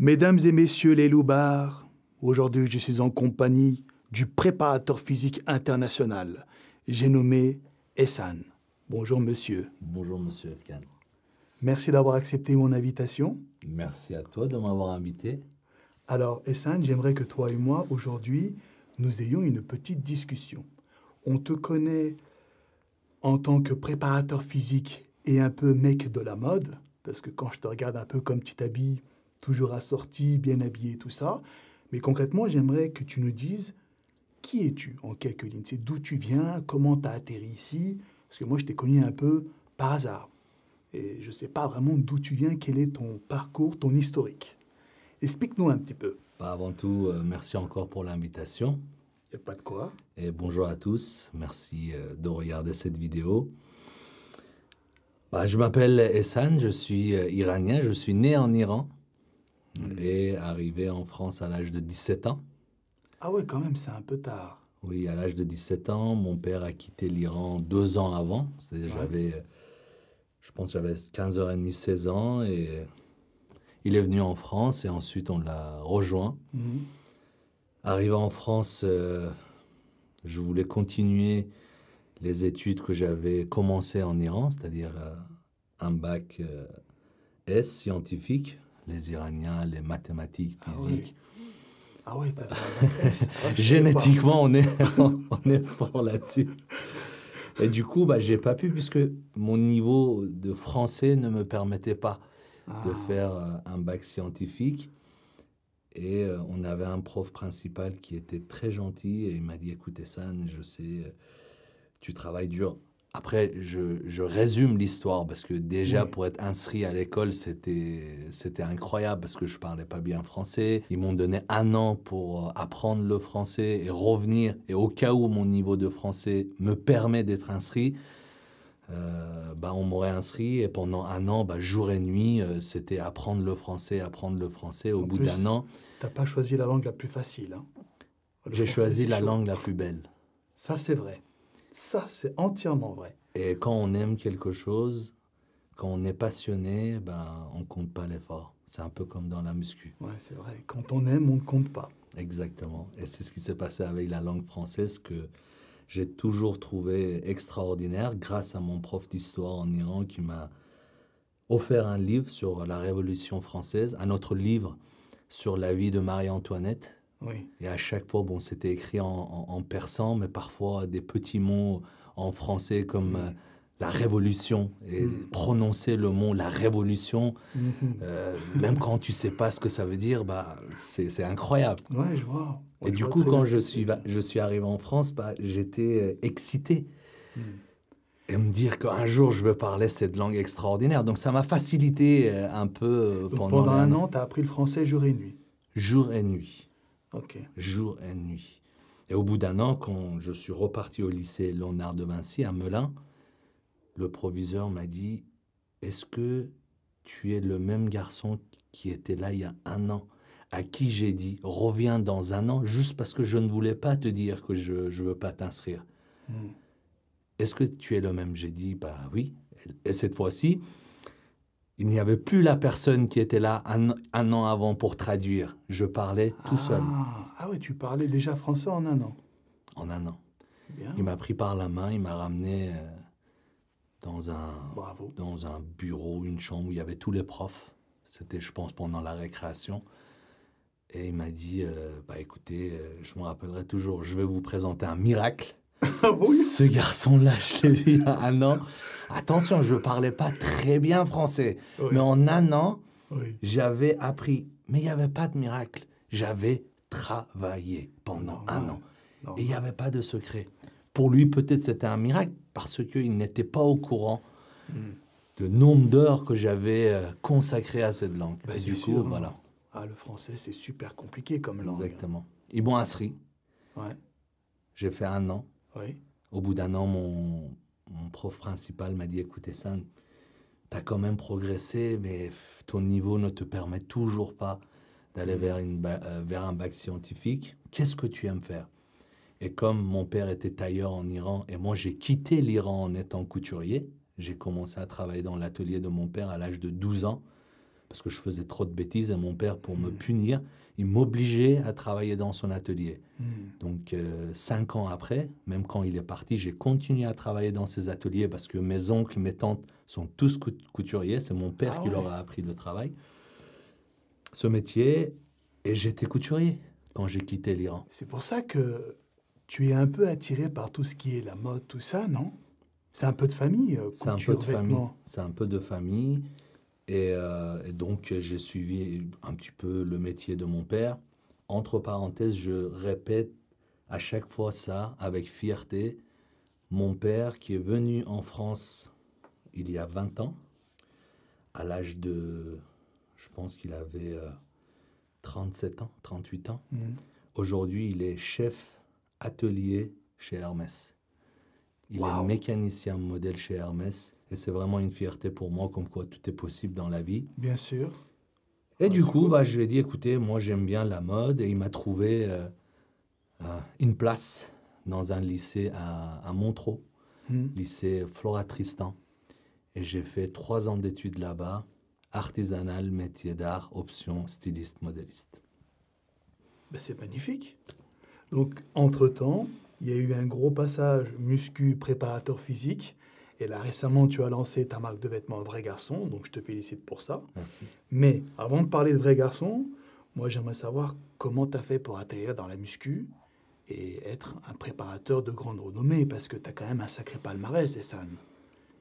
Mesdames et messieurs les loupards, aujourd'hui je suis en compagnie du préparateur physique international. J'ai nommé Essan. Bonjour monsieur. Bonjour monsieur Merci d'avoir accepté mon invitation. Merci à toi de m'avoir invité. Alors Essan, j'aimerais que toi et moi aujourd'hui nous ayons une petite discussion. On te connaît en tant que préparateur physique et un peu mec de la mode, parce que quand je te regarde un peu comme tu t'habilles, toujours assorti, bien habillé, tout ça. Mais concrètement, j'aimerais que tu nous dises qui es-tu en quelques lignes. C'est d'où tu viens, comment tu as atterri ici. Parce que moi, je t'ai connu un peu par hasard. Et je ne sais pas vraiment d'où tu viens, quel est ton parcours, ton historique. Explique-nous un petit peu. Bah, avant tout, euh, merci encore pour l'invitation. Il a pas de quoi. Et bonjour à tous. Merci euh, de regarder cette vidéo. Bah, je m'appelle Essan, je suis euh, iranien, je suis né en Iran. Mm. Et arrivé en France à l'âge de 17 ans. Ah oui, quand même, c'est un peu tard. Oui, à l'âge de 17 ans, mon père a quitté l'Iran deux ans avant. C'est-à-dire, J'avais, euh, je pense, j'avais 15 h 30 16 ans. Et il est venu en France et ensuite on l'a rejoint. Mm-hmm. Arrivé en France, euh, je voulais continuer les études que j'avais commencées en Iran, c'est-à-dire euh, un bac S scientifique les Iraniens, les mathématiques, physique. Ah oui, ah ah, Génétiquement, on est, on est fort là-dessus. Et du coup, bah, j'ai pas pu puisque mon niveau de français ne me permettait pas de ah. faire euh, un bac scientifique. Et euh, on avait un prof principal qui était très gentil et il m'a dit écoutez, San, je sais, euh, tu travailles dur après, je, je résume l'histoire parce que déjà pour être inscrit à l'école, c'était incroyable parce que je parlais pas bien français. Ils m'ont donné un an pour euh, apprendre le français et revenir. Et au cas où mon niveau de français me permet d'être inscrit, euh, bah, on m'aurait inscrit et pendant un an, bah, jour et nuit, euh, c'était apprendre le français, apprendre le français. Au bout d'un an. T'as pas choisi la langue la plus facile. Hein. J'ai choisi la langue la plus belle. Ça, c'est vrai. Ça, c'est entièrement vrai. Et quand on aime quelque chose, quand on est passionné, ben, on ne compte pas l'effort. C'est un peu comme dans la muscu. Oui, c'est vrai. Quand on aime, on ne compte pas. Exactement. Et c'est ce qui s'est passé avec la langue française que j'ai toujours trouvé extraordinaire grâce à mon prof d'histoire en Iran qui m'a offert un livre sur la Révolution française, un autre livre sur la vie de Marie-Antoinette, et à chaque fois, bon, c'était écrit en, persan, mais parfois des petits mots en français comme euh, la révolution. Et mm. prononcer le mot la révolution, mm-hmm. euh, même quand tu sais pas ce que ça veut dire, bah, c'est incroyable. Ouais, je vois. et du coup, quand je suis, arrivé en France, bah, j'étais euh, excité. Mm. et me dire qu'un jour je veux parler cette langue extraordinaire. Donc ça m'a facilité un peu pendant, pendant un an. an tu as appris le français jour et nuit. Jour et nuit jour et nuit. Et au bout d'un an, quand je suis reparti au lycée Léonard de Vinci à Melun, le proviseur m'a dit Est-ce que tu es le même garçon qui était là il y a un an À qui j'ai dit Reviens dans un an, juste parce que je ne voulais pas te dire que je ne veux pas t'inscrire. Hmm. Est-ce que tu es le même J'ai dit Bah oui. Et cette fois-ci, il n'y avait plus la personne qui était là un, an avant pour traduire. Je parlais tout seul. Ah, ah oui, tu parlais déjà français en un an. En un an. Bien. Il m'a pris par la main, il m'a ramené euh, dans un, dans un bureau, une chambre où il y avait tous les profs. C'était, je pense, pendant la récréation. Et il m'a dit, euh, bah écoutez, euh, je me rappellerai toujours, je vais vous présenter un miracle. Ah Ce garçon-là, je l'ai vu il a un an. Attention, je ne parlais pas très bien français, mais en un an, j'avais appris. Mais il n'y avait pas de miracle. J'avais travaillé pendant un an. et il n'y avait pas de secret. Pour lui, peut-être c'était un miracle parce qu'il n'était pas au courant du hmm. de nombre d'heures que j'avais euh, consacrées à cette langue. Bah, et du coup, hein. voilà. Ah, le français, c'est super compliqué comme langue. Hein. Exactement. Ibn Asri. Ouais. J'ai fait un an. Au bout d'un an, mon, mon prof principal m'a dit, écoutez, ça, as quand même progressé, mais ton niveau ne te permet toujours pas d'aller mm. vers, euh, vers un bac scientifique. Qu'est-ce que tu aimes faire Et comme mon père était tailleur en Iran et moi j'ai quitté l'Iran en étant couturier, j'ai commencé à travailler dans l'atelier de mon père à l'âge de 12 ans parce que je faisais trop de bêtises à mon père pour me mm. punir. Il m'obligeait à travailler dans son atelier. Mm. Donc, euh, cinq ans après, même quand il est parti, j'ai continué à travailler dans ses ateliers parce que mes oncles, mes tantes sont tous couturiers. C'est mon père ah qui leur a appris le travail, ce métier. Et j'étais couturier quand j'ai quitté l'Iran. C'est pour ça que tu es un peu attiré par tout ce qui est la mode, tout ça, non C'est un peu de famille. Euh, C'est un peu de famille. C'est un peu de famille. Euh, et, donc, j'ai suivi un petit peu le métier de mon père. Entre parenthèses, je répète à chaque fois ça avec fierté. Mon père qui est venu en France il y a 20 ans, à l'âge de, je pense qu'il avait 37 euh, ans, 38 ans. Mhm. Aujourd'hui, il est chef atelier chez Hermès. Il est mécanicien modèle chez Hermès. Et c'est vraiment une fierté pour moi, comme quoi tout est possible dans la vie. Bien sûr. Et du coup, bah, je lui ai dit, écoutez, moi j'aime bien la mode. Et il m'a trouvé euh, euh, une place dans un lycée à, à Montreux, hmm. lycée Flora Tristan. Et j'ai fait trois ans d'études là-bas, artisanal, métier d'art, option styliste, modéliste. Ben, c'est magnifique. Donc, entre-temps, il y a eu un gros passage muscu préparateur physique et là, récemment, tu as lancé ta marque de vêtements Vrai Garçon, donc je te félicite pour ça. Merci. Mais avant de parler de Vrai Garçon, moi, j'aimerais savoir comment tu as fait pour atterrir dans la muscu et être un préparateur de grande renommée, parce que tu as quand même un sacré palmarès, Essan.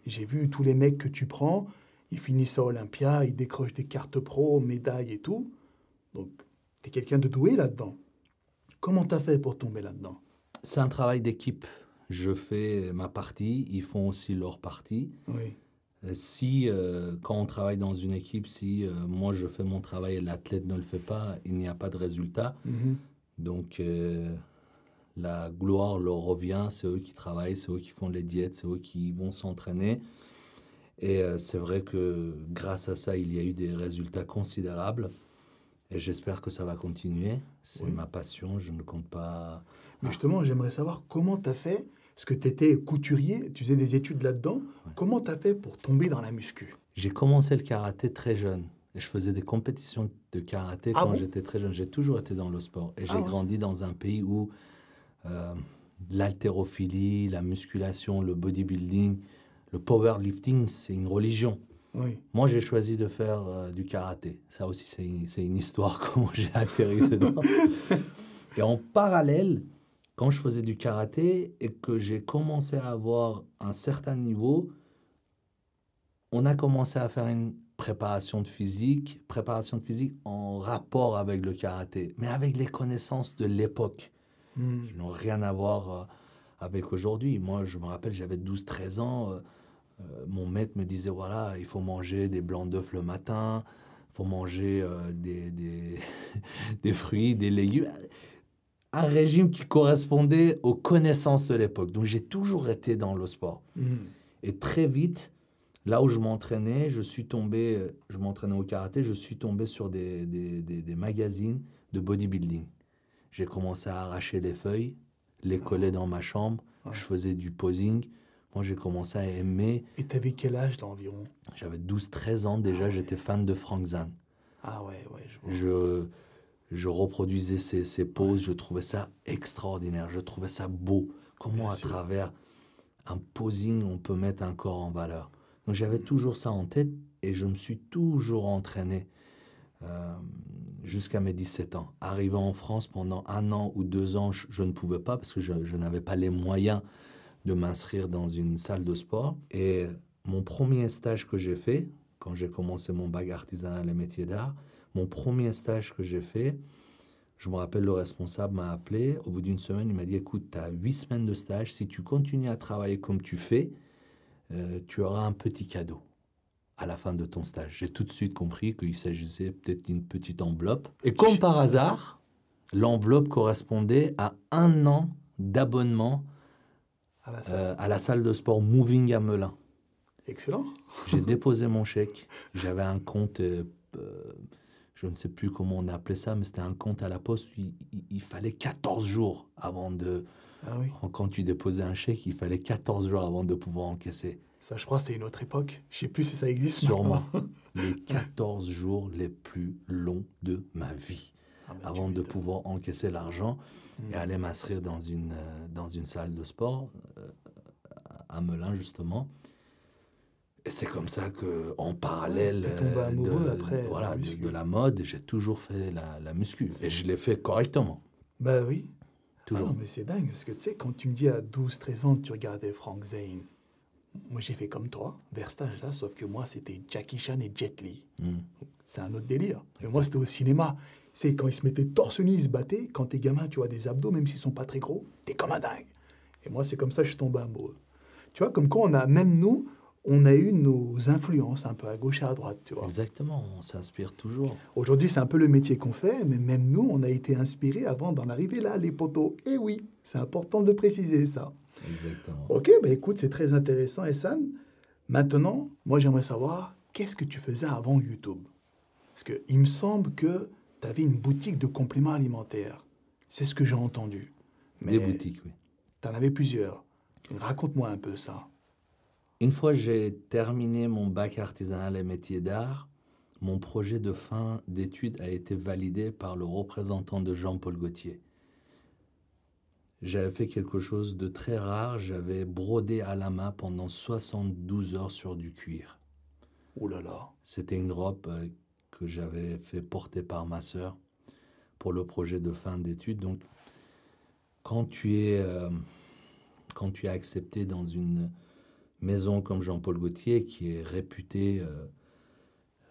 J'ai vu tous les mecs que tu prends, ils finissent à Olympia, ils décrochent des cartes pro, médailles et tout. Donc, tu es quelqu'un de doué là-dedans. Comment tu as fait pour tomber là-dedans C'est un travail d'équipe. Je fais ma partie, ils font aussi leur partie. Euh, si, euh, quand on travaille dans une équipe, si euh, moi je fais mon travail et l'athlète ne le fait pas, il n'y a pas de résultat. Mhm. Donc, la gloire leur revient, c'est eux qui travaillent, c'est eux qui font les diètes, c'est eux qui vont s'entraîner. Et c'est vrai que grâce à ça, il y a eu des résultats considérables. Et j'espère que ça va continuer. C'est ma passion, je ne compte pas. Mais justement, j'aimerais savoir comment tu as fait parce que tu étais couturier, tu faisais des études là-dedans. Comment tu as fait pour tomber dans la muscu J'ai commencé le karaté très jeune. Je faisais des compétitions de karaté ah quand j'étais très jeune. J'ai toujours été dans le sport. Et ah j'ai grandi dans un pays où euh, l'haltérophilie, la musculation, le bodybuilding, le powerlifting, c'est une religion. Moi, j'ai choisi de faire euh, du karaté. Ça aussi, c'est une histoire, comment j'ai atterri dedans. Et en parallèle, quand je faisais du karaté et que j'ai commencé à avoir un certain niveau, on a commencé à faire une préparation de physique, préparation de physique en rapport avec le karaté, mais avec les connaissances de l'époque, hmm. qui n'ont rien à voir euh, avec aujourd'hui. Moi, je me rappelle, j'avais 12-13 ans, euh, euh, mon maître me disait, voilà, il faut manger des blancs d'œufs le matin, il faut manger des, des, des fruits, des légumes un régime qui correspondait aux connaissances de l'époque. Donc j'ai toujours été dans le sport. Mhm. Et très vite, là où je m'entraînais, je suis tombé, euh, je m'entraînais au karaté, je suis tombé sur des, magazines de bodybuilding. J'ai commencé à arracher les feuilles, les coller dans ma chambre, je faisais du posing. Moi, j'ai commencé à aimer. Et t'avais quel âge d'environ J'avais 12-13 ans déjà, ah j'étais fan de Frank Zane. Ah ouais, ouais, je vois. Je, je reproduisais ces, poses, je trouvais ça extraordinaire, je trouvais ça beau. Comment à travers un posing, on peut mettre un corps en valeur. Donc j'avais mm. toujours ça en tête et je me suis toujours entraîné euh, jusqu'à mes 17 ans. Arrivant en France pendant un an ou deux ans, je, ne pouvais pas parce que je, je n'avais pas les moyens de m'inscrire dans une salle de sport. Et mon premier stage que j'ai fait, quand j'ai commencé mon bac artisanal et métiers d'art, mon premier stage que j'ai fait, je me rappelle, le responsable m'a appelé. Au bout d'une semaine, il m'a dit Écoute, tu as huit semaines de stage. Si tu continues à travailler comme tu fais, euh, tu auras un petit cadeau à la fin de ton stage. J'ai tout de suite compris qu'il s'agissait peut-être d'une petite enveloppe. Et comme par hasard, l'enveloppe correspondait à un an d'abonnement à, la euh, salle de sport Moving à Melun. Excellent. J'ai déposé mon chèque. J'avais un compte. Euh, je ne sais plus comment on appelait ça, mais c'était un compte à la poste. Il, fallait 14 jours avant de. Ah oui. Quand tu déposais un chèque, il fallait 14 jours avant de pouvoir encaisser. Ça, je crois, c'est une autre époque. Je ne sais plus si ça existe. Sûrement. les 14 jours les plus longs de ma vie ah, avant de pouvoir encaisser l'argent hmm. et aller m'inscrire dans une, euh, salle de sport euh, à Melun, justement c'est comme ça que, en parallèle euh, de, la mode, j'ai toujours fait la, muscu. Et je l'ai fait correctement. Ben oui. Toujours. Ah mais c'est dingue, parce que tu sais, quand tu me dis à 12-13 ans, tu regardais Frank Zane, moi j'ai fait comme toi, vers cet là sauf que moi c'était Jackie Chan et Jet Li. Hmm. C'est un autre délire. Mais moi c'était au cinéma. C'est quand ils se mettaient torse nu, ils se battaient. Quand t'es gamin, tu vois des abdos, même s'ils sont pas très gros, t'es comme un dingue. Et moi c'est comme ça que je suis tombé amoureux. Tu vois, comme quoi on a, même nous, on a eu nos influences un peu à gauche et à droite, tu vois. Exactement, on s'inspire toujours. Aujourd'hui, c'est un peu le métier qu'on fait, mais même nous, on a été inspirés avant d'en arriver là, les poteaux. Et eh oui, c'est important de préciser ça. Exactement. Ok, bah écoute, c'est très intéressant, Essan. Maintenant, moi, j'aimerais savoir, qu'est-ce que tu faisais avant YouTube Parce qu'il me semble que tu avais une boutique de compléments alimentaires. C'est ce que j'ai entendu. Des boutiques, oui. Tu en avais plusieurs. Raconte-moi un peu ça. Une fois j'ai terminé mon bac artisanal et métier d'art, mon projet de fin d'études a été validé par le représentant de Jean-Paul Gaultier. J'avais fait quelque chose de très rare, j'avais brodé à la main pendant 72 heures sur du cuir. Oh là là C'était une robe euh, que j'avais fait porter par ma sœur pour le projet de fin d'études. Donc, quand tu es, euh, quand tu es accepté dans une maison comme Jean-Paul Gaultier, qui est réputé euh,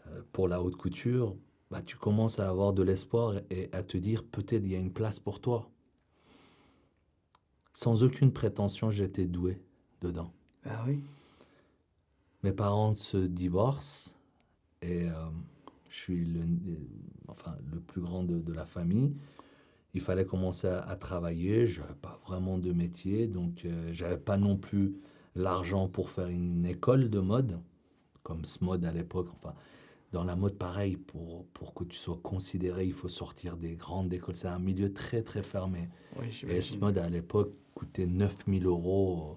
euh, pour la haute couture, bah, tu commences à avoir de l'espoir et à te dire peut-être il y a une place pour toi. Sans aucune prétention, j'étais doué dedans. Ah oui. Mes parents se divorcent et euh, je suis le, enfin, le plus grand de, la famille. Il fallait commencer à, travailler. Je n'avais pas vraiment de métier, donc j'avais pas non plus l'argent pour faire une école de mode, comme Smode à l'époque. Enfin, dans la mode, pareil, pour, pour que tu sois considéré, il faut sortir des grandes écoles. C'est un milieu très, très fermé. et Smod, à l'époque, coûtait 9000 euros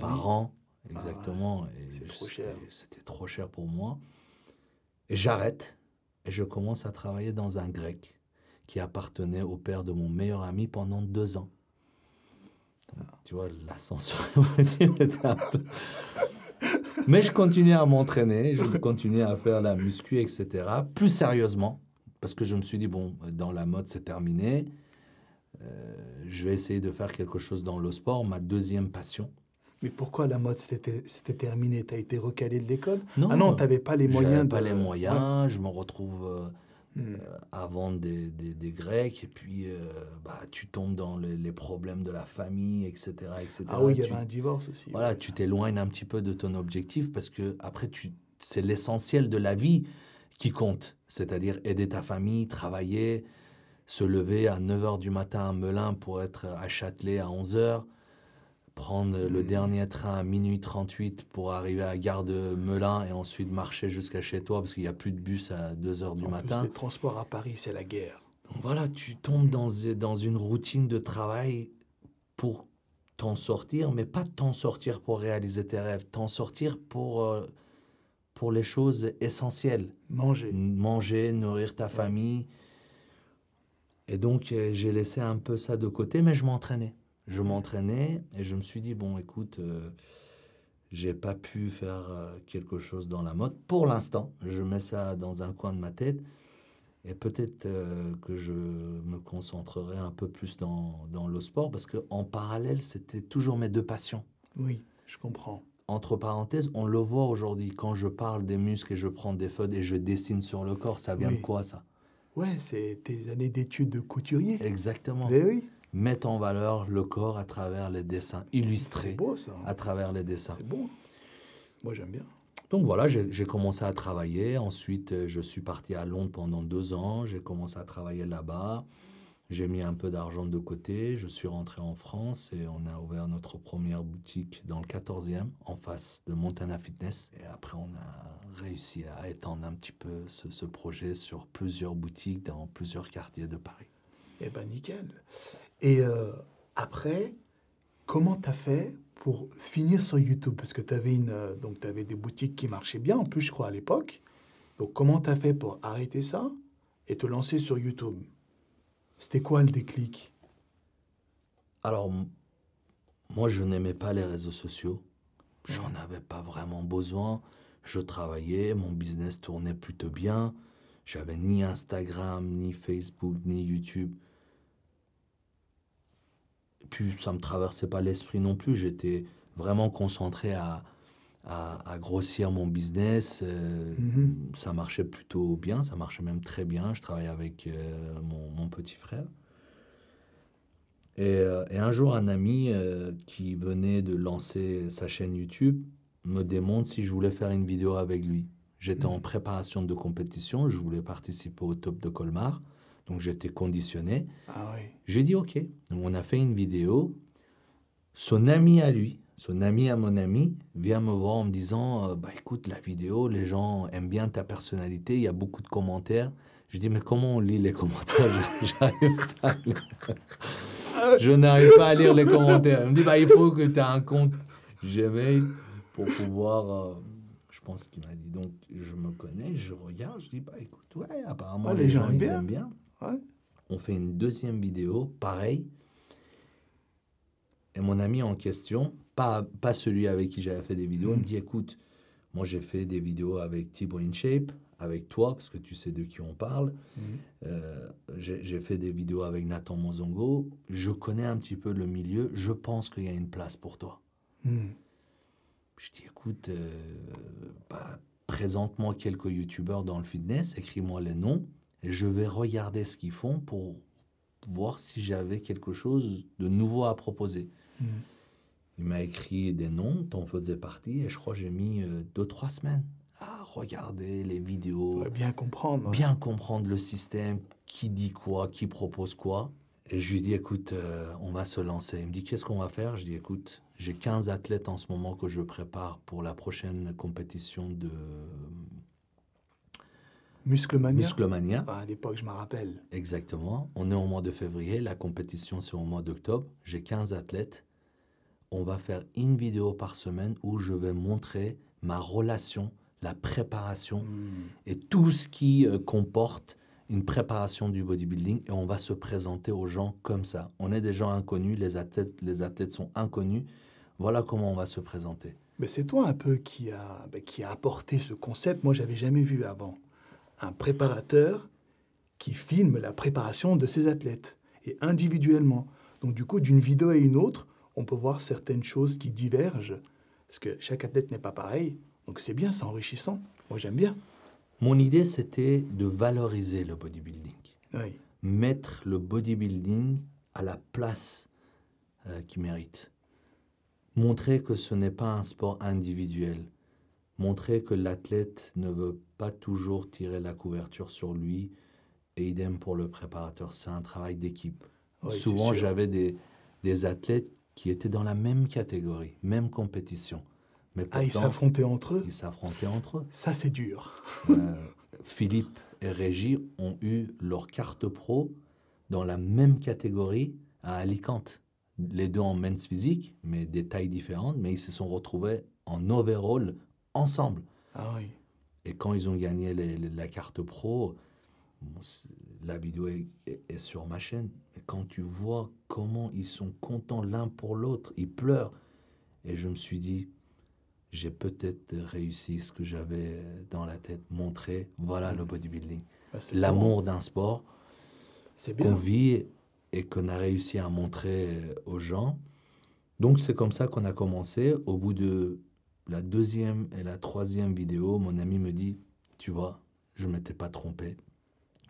par an. Ah, exactement. et C'était trop cher pour moi. Et j'arrête. Et je commence à travailler dans un grec qui appartenait au père de mon meilleur ami pendant deux ans. Tu vois, un peu... Mais je continuais à m'entraîner, je continuais à faire la muscu, etc. Plus sérieusement, parce que je me suis dit, bon, dans la mode, c'est terminé. Euh, je vais essayer de faire quelque chose dans le sport, ma deuxième passion. Mais pourquoi la mode, c'était terminé Tu as été recalé de l'école Non. Ah non, tu pas les moyens. pas les moyens, je me retrouve... Euh, Hmm. Euh, avant des, Grecs, et puis euh, bah, tu tombes dans les, problèmes de la famille, etc. etc. Ah oui, il y avait un divorce aussi. Voilà, tu t'éloignes un petit peu de ton objectif parce que après, c'est l'essentiel de la vie qui compte, c'est-à-dire aider ta famille, travailler, se lever à 9h du matin à Melun pour être à Châtelet à 11h prendre le hmm. dernier train à minuit 38 pour arriver à gare de Melun et ensuite marcher jusqu'à chez toi parce qu'il n'y a plus de bus à 2 heures du matin. Plus, les à Paris, c'est la guerre. Donc voilà, tu tombes dans, dans une routine de travail pour t'en sortir, mais pas t'en sortir pour réaliser tes rêves, t'en sortir pour, euh, pour les choses essentielles. Manger. Manger, nourrir ta famille. Et donc, euh, j'ai laissé un peu ça de côté, mais je m'entraînais je m'entraînais et je me suis dit, bon, écoute, euh, j'ai pas pu faire euh, quelque chose dans la mode. Pour l'instant, je mets ça dans un coin de ma tête et peut-être euh, que je me concentrerai un peu plus dans, le sport parce qu'en parallèle, c'était toujours mes deux passions. Oui, je comprends. Entre parenthèses, on le voit aujourd'hui quand je parle des muscles et je prends des feutres et je dessine sur le corps, ça vient de quoi ça Ouais, c'est tes années d'études de couturier. Exactement. Mais eh oui mettre en valeur le corps à travers les dessins, illustrés beau, ça, hein. à travers les dessins. C'est beau. Hein. Moi, j'aime bien. Donc voilà, j'ai commencé à travailler. Ensuite, euh, je suis parti à Londres pendant deux ans. J'ai commencé à travailler là-bas. J'ai mis un peu d'argent de côté. Je suis rentré en France et on a ouvert notre première boutique dans le 14e, en face de Montana Fitness. Et après, on a réussi à étendre un petit peu ce, ce projet sur plusieurs boutiques dans plusieurs quartiers de Paris. Eh ben nickel. Et euh, après, comment tu as fait pour finir sur YouTube Parce que tu avais, euh, des boutiques qui marchaient bien, en plus, je crois, à l'époque. Donc, comment tu as fait pour arrêter ça et te lancer sur YouTube C'était quoi le déclic Alors, moi, je n'aimais pas les réseaux sociaux. J'en avais pas vraiment besoin. Je travaillais, mon business tournait plutôt bien. J'avais ni Instagram, ni Facebook, ni YouTube. Puis ça ne me traversait pas l'esprit non plus. J'étais vraiment concentré à, grossir mon business. Euh, mhm. Ça marchait plutôt bien, ça marchait même très bien. Je travaillais avec euh, mon, petit frère. Euh, et, un jour, un ami qui venait de lancer sa chaîne YouTube me demande si je voulais faire une vidéo avec lui. J'étais en mhm. préparation de compétition, je voulais participer au top de Colmar. Donc j'étais conditionné. Ah J'ai dit OK. on a fait une vidéo. Son ami à lui, son ami à mon ami, vient me voir en me disant euh, bah, Écoute, la vidéo, les gens aiment bien ta personnalité, il y a beaucoup de commentaires. Je dis Mais comment on lit les commentaires Je n'arrive pas à lire les commentaires. Il me dit bah, Il faut que tu aies un compte Gmail pour pouvoir. Euh, je pense qu'il m'a dit. Donc, je me connais, je regarde, je dis, bah écoute, ouais, apparemment, ah, les, gens, ils aiment bien. On fait une deuxième vidéo, pareil. Et mon ami en question, pas, pas celui avec qui j'avais fait des vidéos, mm. me dit écoute, moi j'ai fait des vidéos avec Tibo InShape, avec toi, parce que tu sais de qui on parle. Mm. Euh, j'ai fait des vidéos avec Nathan Mozongo, Je connais un petit peu le milieu. Je pense qu'il y a une place pour toi. Mm. Je dis écoute, euh, bah, présente-moi quelques youtubeurs dans le fitness, écris-moi les noms je vais regarder ce qu'ils font pour voir si j'avais quelque chose de nouveau à proposer. Mm. Il m'a écrit des noms, on faisait partie, et je crois que j'ai mis euh, deux, trois semaines à regarder les vidéos. bien comprendre. Bien comprendre le système, qui dit quoi, qui propose quoi. Et je lui dis, écoute, euh, on va se lancer. Il me dit, qu'est-ce qu'on va faire Je dis, écoute, j'ai 15 athlètes en ce moment que je prépare pour la prochaine compétition de Musclemania. Musclemania. à l'époque, je m'en rappelle. Exactement. On est au mois de février, la compétition c'est au mois d'octobre. J'ai 15 athlètes. On va faire une vidéo par semaine où je vais montrer ma relation, la préparation hmm. et tout ce qui euh, comporte une préparation du bodybuilding et on va se présenter aux gens comme ça. On est des gens inconnus, les athlètes, les athlètes sont inconnus. Voilà comment on va se présenter. Mais c'est toi un peu qui a, ben, qui a apporté ce concept. Moi, j'avais jamais vu avant un préparateur qui filme la préparation de ses athlètes, et individuellement. Donc du coup, d'une vidéo à une autre, on peut voir certaines choses qui divergent, parce que chaque athlète n'est pas pareil. Donc c'est bien, c'est enrichissant. Moi j'aime bien. Mon idée, c'était de valoriser le bodybuilding. Mettre le bodybuilding à la place euh, qu'il mérite. Montrer que ce n'est pas un sport individuel, montrer que l'athlète ne veut pas toujours tirer la couverture sur lui, et idem pour le préparateur, c'est un travail d'équipe. Souvent, j'avais des, des athlètes qui étaient dans la même catégorie, même compétition. Mais pourtant, ah, ils s'affrontaient entre eux Ils s'affrontaient entre eux. Ça, c'est dur. Euh, Philippe et Régis ont eu leur carte pro dans la même catégorie à Alicante. Les deux en men's physique, mais des tailles différentes, mais ils se sont retrouvés en overall ensemble. Ah et quand ils ont gagné la carte pro, la vidéo est, sur ma chaîne. Et quand tu vois comment ils sont contents l'un pour l'autre, ils pleurent. Et je me suis dit, j'ai peut-être réussi ce que j'avais dans la tête, montrer, voilà le bodybuilding. Bah, L'amour d'un sport qu'on vit et qu'on a réussi à montrer aux gens. Donc c'est comme ça qu'on a commencé. Au bout de la deuxième et la troisième vidéo, mon ami me dit, tu vois, je ne m'étais pas trompé,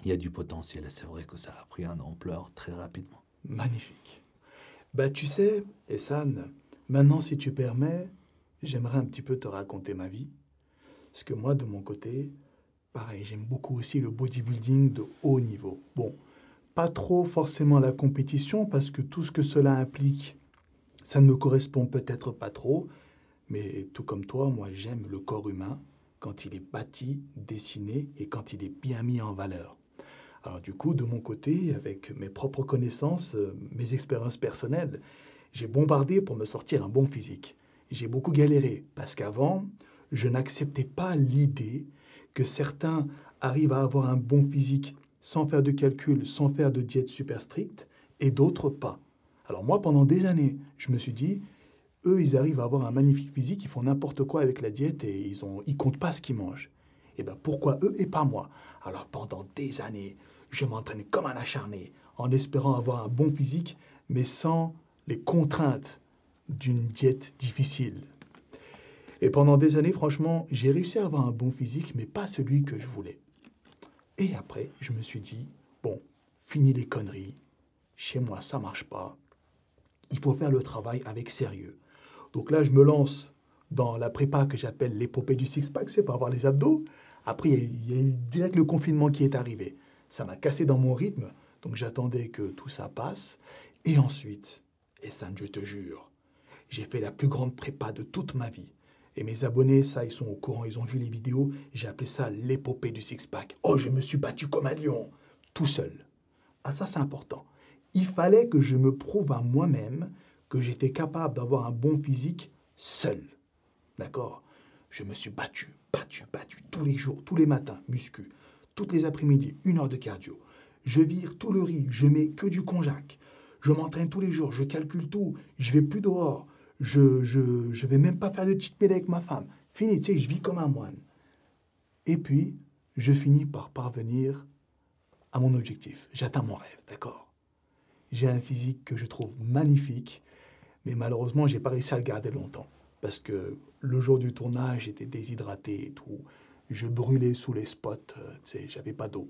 il y a du potentiel et c'est vrai que ça a pris un ampleur très rapidement. Magnifique. Bah tu sais, Essan, maintenant si tu permets, j'aimerais un petit peu te raconter ma vie. Parce que moi, de mon côté, pareil, j'aime beaucoup aussi le bodybuilding de haut niveau. Bon, pas trop forcément la compétition parce que tout ce que cela implique, ça ne me correspond peut-être pas trop. Mais tout comme toi, moi j'aime le corps humain quand il est bâti, dessiné et quand il est bien mis en valeur. Alors du coup, de mon côté, avec mes propres connaissances, euh, mes expériences personnelles, j'ai bombardé pour me sortir un bon physique. J'ai beaucoup galéré parce qu'avant, je n'acceptais pas l'idée que certains arrivent à avoir un bon physique sans faire de calcul, sans faire de diète super stricte, et d'autres pas. Alors moi, pendant des années, je me suis dit, eux, ils arrivent à avoir un magnifique physique, ils font n'importe quoi avec la diète et ils ont, ils comptent pas ce qu'ils mangent. Et eh bien pourquoi eux et pas moi Alors pendant des années, je m'entraîne comme un acharné, en espérant avoir un bon physique, mais sans les contraintes d'une diète difficile. Et pendant des années, franchement, j'ai réussi à avoir un bon physique, mais pas celui que je voulais. Et après, je me suis dit, bon, fini les conneries, chez moi ça marche pas, il faut faire le travail avec sérieux. Donc là, je me lance dans la prépa que j'appelle l'épopée du six-pack, c'est pour avoir les abdos. Après, il y, a eu direct le confinement qui est arrivé. Ça m'a cassé dans mon rythme, donc j'attendais que tout ça passe. Et ensuite, et ça, je te jure, j'ai fait la plus grande prépa de toute ma vie. Et mes abonnés, ça, ils sont au courant, ils ont vu les vidéos. J'ai appelé ça l'épopée du six-pack. Oh, je me suis battu comme un lion, tout seul. Ah, ça, c'est important. Il fallait que je me prouve à moi-même j'étais capable d'avoir un bon physique seul. D'accord Je me suis battu, battu, battu tous les jours, tous les matins, muscu, toutes les après-midi, une heure de cardio. Je vire tout le riz, je mets que du conjac. Je m'entraîne tous les jours, je calcule tout, je vais plus dehors, je, je, vais même pas faire de cheat meal avec ma femme. Fini, tu sais, je vis comme un moine. Et puis, je finis par parvenir à mon objectif. J'atteins mon rêve, d'accord J'ai un physique que je trouve magnifique mais malheureusement, j'ai pas réussi à le garder longtemps. Parce que le jour du tournage, j'étais déshydraté et tout. Je brûlais sous les spots, euh, sais, j'avais pas d'eau.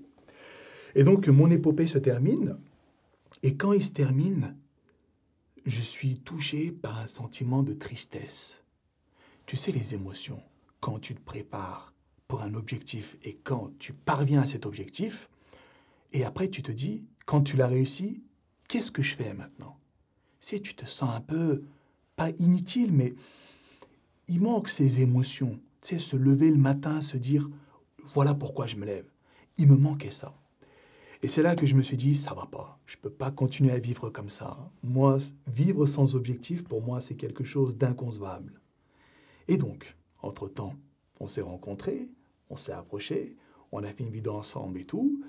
Et donc, mon épopée se termine. Et quand il se termine, je suis touché par un sentiment de tristesse. Tu sais, les émotions, quand tu te prépares pour un objectif et quand tu parviens à cet objectif, et après tu te dis, quand tu l'as réussi, qu'est-ce que je fais maintenant sais, tu te sens un peu, pas inutile, mais il manque ces émotions. Tu sais, se lever le matin, se dire, voilà pourquoi je me lève. Il me manquait ça. Et c'est là que je me suis dit, ça va pas, je peux pas continuer à vivre comme ça. Moi, vivre sans objectif, pour moi, c'est quelque chose d'inconcevable. Et donc, entre-temps, on s'est rencontrés, on s'est approchés, on a fait une vidéo ensemble et tout.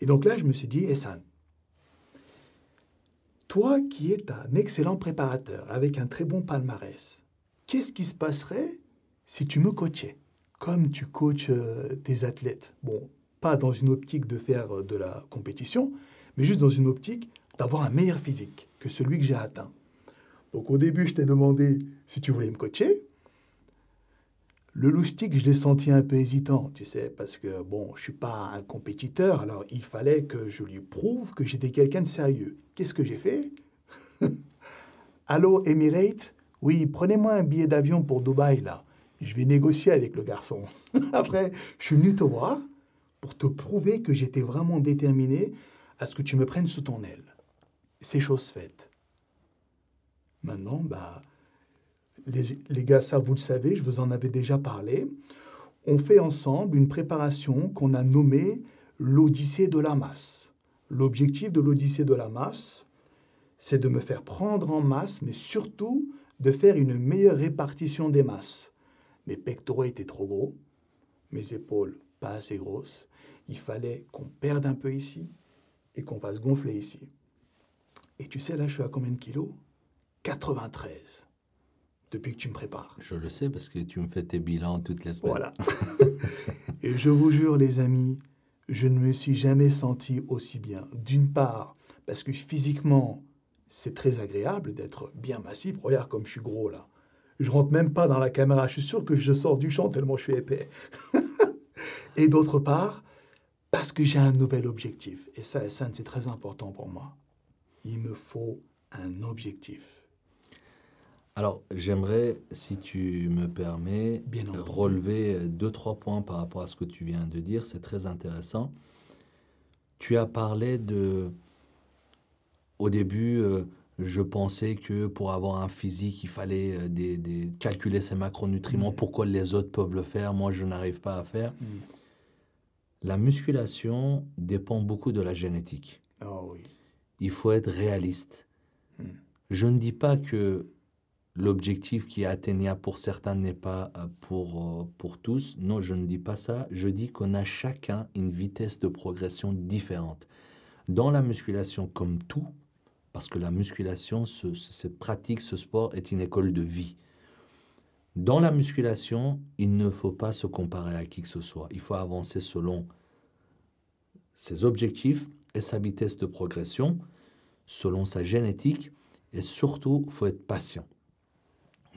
Et donc là, je me suis dit, eh, ça toi qui es un excellent préparateur avec un très bon palmarès, qu'est-ce qui se passerait si tu me coachais Comme tu coaches euh, tes athlètes, bon, pas dans une optique de faire euh, de la compétition, mais juste dans une optique d'avoir un meilleur physique que celui que j'ai atteint. Donc au début, je t'ai demandé si tu voulais me coacher, le loustic, je l'ai senti un peu hésitant, tu sais, parce que, bon, je suis pas un compétiteur, alors il fallait que je lui prouve que j'étais quelqu'un de sérieux. Qu'est-ce que j'ai fait Allô, Emirates Oui, prenez-moi un billet d'avion pour Dubaï, là. Je vais négocier avec le garçon. Après, je suis venu te voir pour te prouver que j'étais vraiment déterminé à ce que tu me prennes sous ton aile. C'est chose faite. Maintenant, bah les, gars, ça vous le savez, je vous en avais déjà parlé. On fait ensemble une préparation qu'on a nommée l'Odyssée de la masse. L'objectif de l'Odyssée de la masse, c'est de me faire prendre en masse, mais surtout de faire une meilleure répartition des masses. Mes pectoraux étaient trop gros, mes épaules pas assez grosses. Il fallait qu'on perde un peu ici et qu'on fasse gonfler ici. Et tu sais, là, je suis à combien de kilos 93 depuis que tu me prépares. Je le sais parce que tu me fais tes bilans toutes les semaines. Voilà. et je vous jure, les amis, je ne me suis jamais senti aussi bien. D'une part, parce que physiquement, c'est très agréable d'être bien massif. Regarde comme je suis gros là. Je rentre même pas dans la caméra. Je suis sûr que je sors du champ tellement je suis épais. et d'autre part, parce que j'ai un nouvel objectif. Et ça, ça c'est très important pour moi. Il me faut un objectif. Alors, j'aimerais, si tu me permets, Bien relever euh, deux, trois points par rapport à ce que tu viens de dire. C'est très intéressant. Tu as parlé de... Au début, euh, je pensais que pour avoir un physique, il fallait euh, des, calculer ses macronutriments. Mm. Pourquoi les autres peuvent le faire Moi, je n'arrive pas à faire. Mm. La musculation dépend beaucoup de la génétique. Oh, oui. Il faut être réaliste. Mm. Je ne dis pas que l'objectif qui est atteignable pour certains n'est pas euh, pour, euh, pour tous. Non, je ne dis pas ça. Je dis qu'on a chacun une vitesse de progression différente. Dans la musculation, comme tout, parce que la musculation, cette pratique, ce sport est une école de vie. Dans la musculation, il ne faut pas se comparer à qui que ce soit. Il faut avancer selon ses objectifs et sa vitesse de progression, selon sa génétique, et surtout, il faut être patient.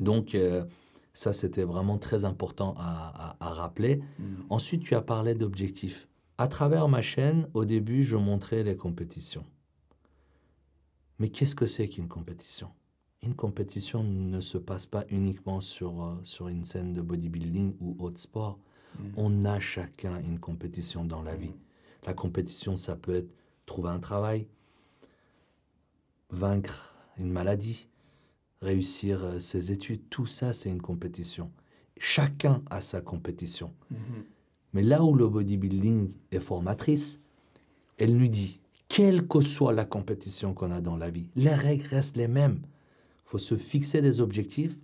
Donc, euh, ça, c'était vraiment très important à, rappeler. Mm. Ensuite, tu as parlé d'objectifs. À travers ma chaîne, au début, je montrais les compétitions. Mais qu'est-ce que c'est qu'une compétition Une compétition ne se passe pas uniquement sur, euh, une scène de bodybuilding ou autre sport. Mm. On a chacun une compétition dans la mm. vie. La compétition, ça peut être trouver un travail, vaincre une maladie, réussir euh, ses études, tout ça, c'est une compétition. Chacun a sa compétition. Mhm. Mais là où le bodybuilding est formatrice, elle nous dit, quelle que soit la compétition qu'on a dans la vie, les règles restent les mêmes. Il faut se fixer des objectifs,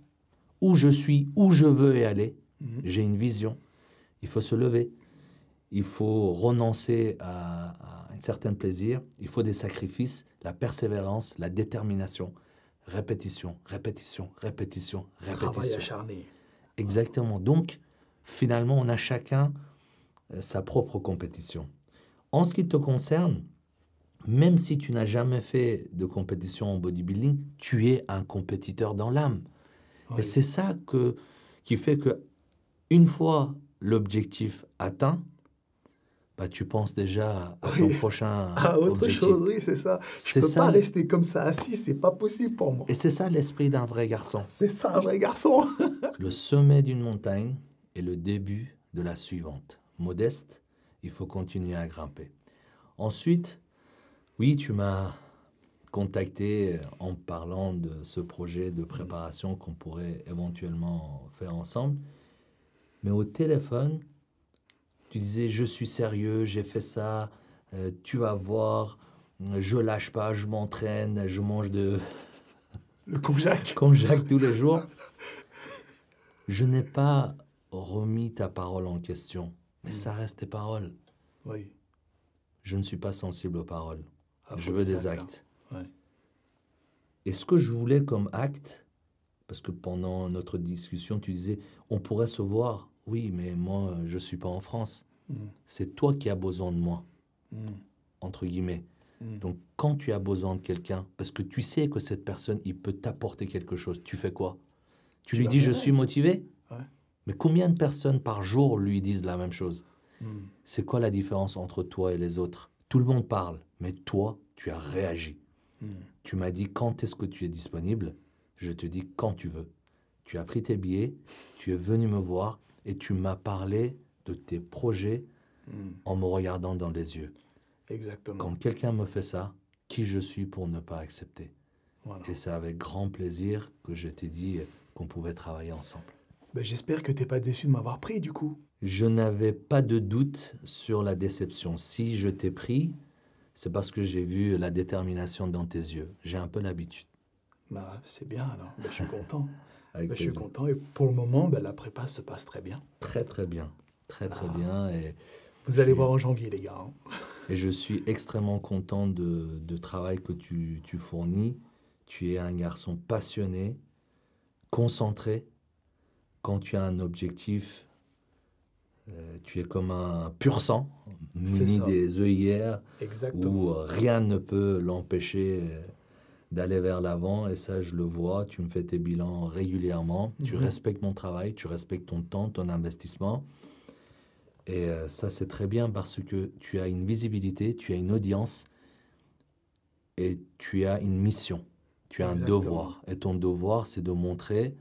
où je suis, où je veux aller. Mhm. J'ai une vision. Il faut se lever. Il faut renoncer à, à un certain plaisir. Il faut des sacrifices, la persévérance, la détermination répétition, répétition, répétition, répétition. Travail acharné. Exactement. Donc, finalement, on a chacun euh, sa propre compétition. En ce qui te concerne, même si tu n'as jamais fait de compétition en bodybuilding, tu es un compétiteur dans l'âme. Et c'est ça qui fait que une fois l'objectif atteint, bah, tu penses déjà à ton prochain à autre chose, oui, c'est ça. Je peux pas rester comme ça assis, c'est pas possible pour moi. Et c'est ça l'esprit d'un vrai garçon. C'est ça un vrai garçon. le sommet d'une montagne est le début de la suivante. Modeste, il faut continuer à grimper. Ensuite, oui, tu m'as contacté euh, en parlant de ce projet de préparation qu'on pourrait éventuellement faire ensemble. Mais au téléphone, tu disais je suis sérieux, j'ai fait ça, euh, tu vas voir, je lâche pas, je m'entraîne, je mange de... Le konjac. konjac tous les jours. Je n'ai pas remis ta parole en question, mais mm. ça reste tes paroles. Oui. Je ne suis pas sensible aux paroles. Ah, je veux des actes. est Et ce que je voulais comme acte, parce que pendant notre discussion, tu disais, on pourrait se voir. Oui, mais moi, je ne suis pas en France. Hmm. C'est toi qui as besoin de moi, hmm. entre guillemets. Hmm. Donc, quand tu as besoin de quelqu'un, parce que tu sais que cette personne, il peut t'apporter quelque chose, tu fais quoi Tu, lui dis, je suis motivé Mais combien de personnes par jour lui disent la même chose C'est quoi la différence entre toi et les autres Tout le monde parle, mais toi, tu as réagi. Tu m'as dit quand est-ce que tu es disponible. Je te dis quand tu veux. Tu as pris tes billets, tu es venu me voir, et tu m'as parlé de tes projets hmm. en me regardant dans les yeux. Exactement. Quand quelqu'un me fait ça, qui je suis pour ne pas accepter Et c'est avec grand plaisir que je t'ai dit qu'on pouvait travailler ensemble. Ben, J'espère que tu n'es pas déçu de m'avoir pris du coup. Je n'avais pas de doute sur la déception. Si je t'ai pris, c'est parce que j'ai vu la détermination dans tes yeux. J'ai un peu l'habitude. Bah, c'est bien alors, ben, je suis content. Bah, je suis content. Et pour le moment, bah, la prépa se passe très bien. Très, très bien. Très, très ah. bien. Et vous allez voir en janvier, les gars. Hein. et je suis extrêmement content de, travail que tu, fournis. Tu es un garçon passionné, concentré. Quand tu as un objectif, euh, tu es comme un pur sang, muni des œillères, où rien ne peut l'empêcher euh, d'aller vers l'avant. Et ça, je le vois. Tu me fais tes bilans régulièrement. Tu mhm. respectes mon travail, tu respectes ton temps, ton investissement. Et euh, ça, c'est très bien parce que tu as une visibilité, tu as une audience et tu as une mission. Tu as un devoir. Et ton devoir, c'est de montrer.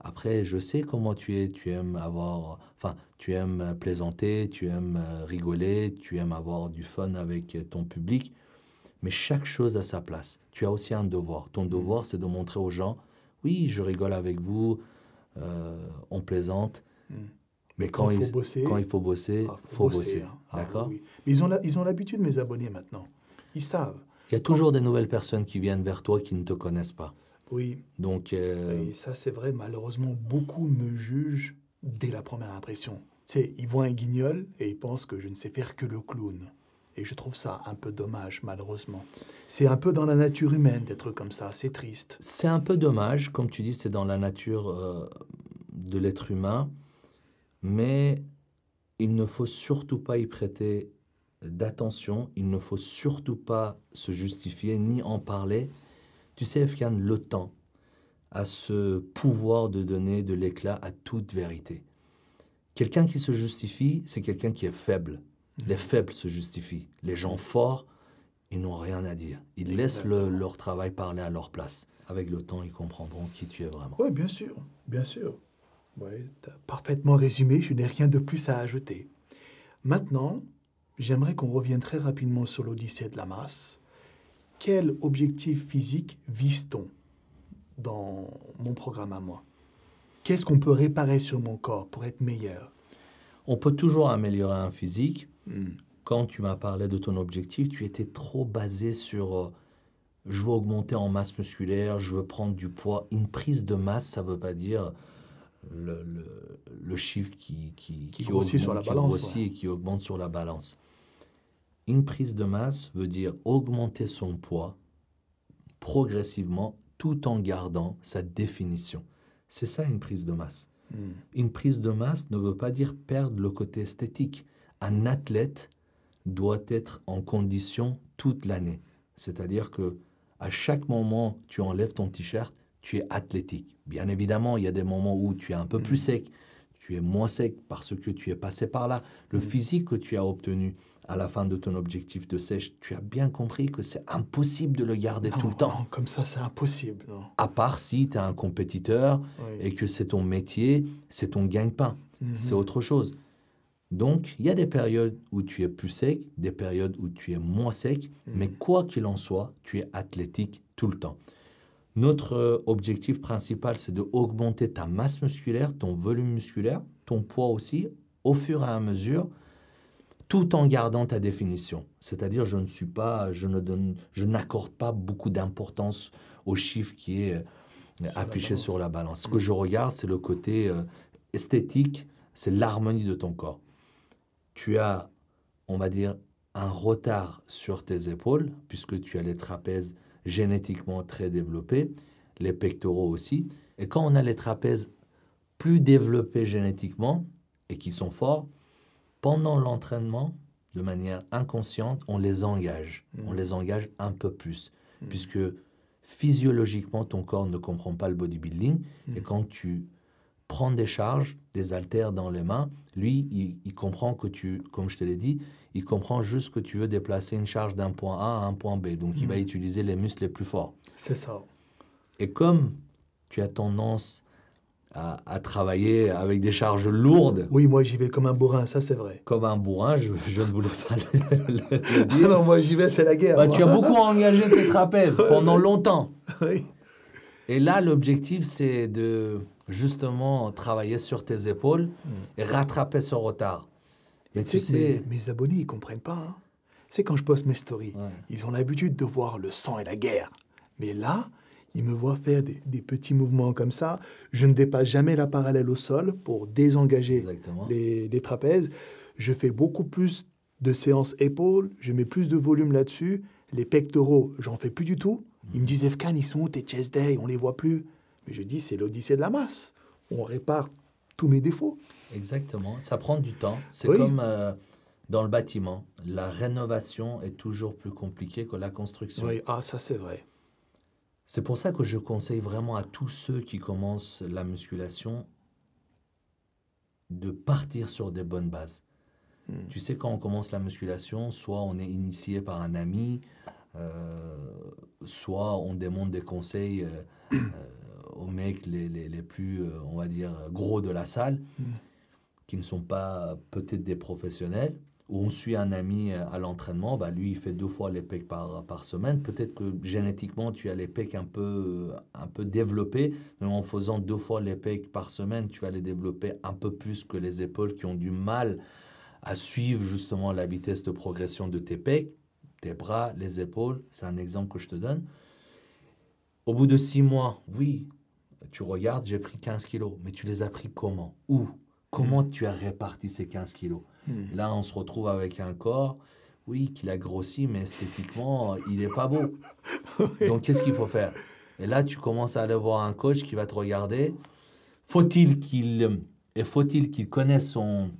Après, je sais comment tu es. Tu aimes avoir. Enfin, tu aimes plaisanter, tu aimes euh, rigoler, tu aimes avoir du fun avec ton public mais chaque chose a sa place. Tu as aussi un devoir. Ton mm. devoir, c'est de montrer aux gens, oui, je rigole avec vous, euh, on plaisante, mm. mais quand, il faut bosser, il ah, faut bosser, hein. ah, D'accord. ils ont ils ont l'habitude mes abonnés maintenant. Ils savent. Il y a toujours des nouvelles personnes qui viennent vers toi qui ne te connaissent pas. Oui. Donc. Euh, et ça, c'est vrai. Malheureusement, beaucoup me jugent dès la première impression. sais, ils voient un guignol et ils pensent que je ne sais faire que le clown. Et je trouve ça un peu dommage, malheureusement. C'est un peu dans la nature humaine d'être comme ça, c'est triste. C'est un peu dommage, comme tu dis, c'est dans la nature euh, de l'être humain, mais il ne faut surtout pas y prêter d'attention, il ne faut surtout pas se justifier ni en parler. Tu sais, Efkan, le temps a ce pouvoir de donner de l'éclat à toute vérité. Quelqu'un qui se justifie, c'est quelqu'un qui est faible. Les faibles se justifient. Les gens mm. forts, ils n'ont rien à dire. Ils laissent leur travail parler à leur place. Avec le temps, ils comprendront qui tu es vraiment. Oui, bien sûr, bien sûr. tu as parfaitement résumé, je n'ai rien de plus à ajouter. Maintenant, j'aimerais qu'on revienne très rapidement sur l'Odyssée de la masse. Quel objectif physique vise-t-on dans mon programme à moi Qu'est-ce qu'on peut réparer sur mon corps pour être meilleur On peut toujours améliorer un physique, quand tu m'as parlé de ton objectif, tu étais trop basé sur euh, je veux augmenter en masse musculaire, je veux prendre du poids. Une prise de masse, ça ne veut pas dire le, chiffre qui, augmente, sur la balance. qui sur la balance. Une prise de masse veut dire augmenter son poids progressivement tout en gardant sa définition. C'est ça une prise de masse. Hmm. Une prise de masse ne veut pas dire perdre le côté esthétique un athlète doit être en condition toute l'année. C'est-à-dire que à chaque moment, tu enlèves ton t-shirt, tu es athlétique. Bien évidemment, il y a des moments où tu es un peu plus mm. sec, tu es moins sec parce que tu es passé par là. Le mm. physique que tu as obtenu à la fin de ton objectif de sèche, tu as bien compris que c'est impossible de le garder tout le temps. comme ça, c'est impossible. À part si tu es un compétiteur et que c'est ton métier, c'est ton gagne-pain, mm-hmm. c'est autre chose. Donc, il y a des périodes où tu es plus sec, des périodes où tu es moins sec, mm. mais quoi qu'il en soit, tu es athlétique tout le temps. Notre euh, objectif principal, c'est d'augmenter ta masse musculaire, ton volume musculaire, ton poids aussi, au fur et à mesure, tout en gardant ta définition. C'est-à-dire, je ne suis pas, je je n'accorde pas beaucoup d'importance au chiffre qui est euh, affiché sur la balance. Ce que mm. je regarde, c'est le côté euh, esthétique, c'est l'harmonie de ton corps tu as, on va dire, un retard sur tes épaules, puisque tu as les trapèzes génétiquement très développés, les pectoraux aussi. Et quand on a les trapèzes plus développés génétiquement et qui sont forts, pendant l'entraînement, de manière inconsciente, on les engage. Mmh. On les engage un peu plus, mmh. puisque physiologiquement, ton corps ne comprend pas le bodybuilding. Mmh. Et quand tu prendre des charges, des haltères dans les mains. Lui, il, comprend que tu, comme je te l'ai dit, il comprend juste que tu veux déplacer une charge d'un point A à un point B. Donc, il va mhm. utiliser les muscles les plus forts. C'est ça. Et comme tu as tendance à, travailler avec des charges lourdes. Oui, moi j'y vais comme un bourrin, ça c'est vrai. Comme un bourrin, je, ne voulais pas le, dire. moi j'y vais, c'est la guerre. Bah, tu as beaucoup engagé tes trapèzes pendant longtemps. Oui. Et là, l'objectif, c'est de, justement travailler sur tes épaules mm. et rattraper ce retard. Et, tu, sais, mes, abonnés, ils comprennent pas. C'est hein. quand je poste mes stories, ils ont l'habitude de voir le sang et la guerre. Mais là, ils me voient faire des, petits mouvements comme ça. Je ne dépasse jamais la parallèle au sol pour désengager les, trapèzes. Je fais beaucoup plus de séances épaules, je mets plus de volume là-dessus. Les pectoraux, j'en fais plus du tout. Ils me mm. disent, Efkan, ils sont où tes chest day On les voit plus. Mais je dis, c'est l'odyssée de la masse. On répare tous mes défauts. Exactement. Ça prend du temps. C'est comme euh, dans le bâtiment. La rénovation est toujours plus compliquée que la construction. Oui, ah, ça c'est vrai. C'est pour ça que je conseille vraiment à tous ceux qui commencent la musculation de partir sur des bonnes bases. Hmm. Tu sais, quand on commence la musculation, soit on est initié par un ami, euh, soit on demande des conseils euh, aux mecs les, plus, euh, on va dire, gros de la salle, mm. qui ne sont pas peut-être des professionnels, où on suit un ami euh, à l'entraînement, bah, lui, il fait deux fois les pecs par, par semaine. Peut-être que génétiquement, tu as les pecs un peu, euh, un peu développés, mais en faisant deux fois les pecs par semaine, tu vas les développer un peu plus que les épaules qui ont du mal à suivre justement la vitesse de progression de tes pecs, tes bras, les épaules. C'est un exemple que je te donne. Au bout de six mois, oui, tu regardes, j'ai pris 15 kilos, mais tu les as pris comment Où Comment hmm. tu as réparti ces 15 kilos hmm. Là, on se retrouve avec un corps, oui, qu'il a grossi, mais esthétiquement, il n'est pas beau. Donc, qu'est-ce qu'il faut faire Et là, tu commences à aller voir un coach qui va te regarder. Faut-il qu'il et faut-il qu'il connaisse son,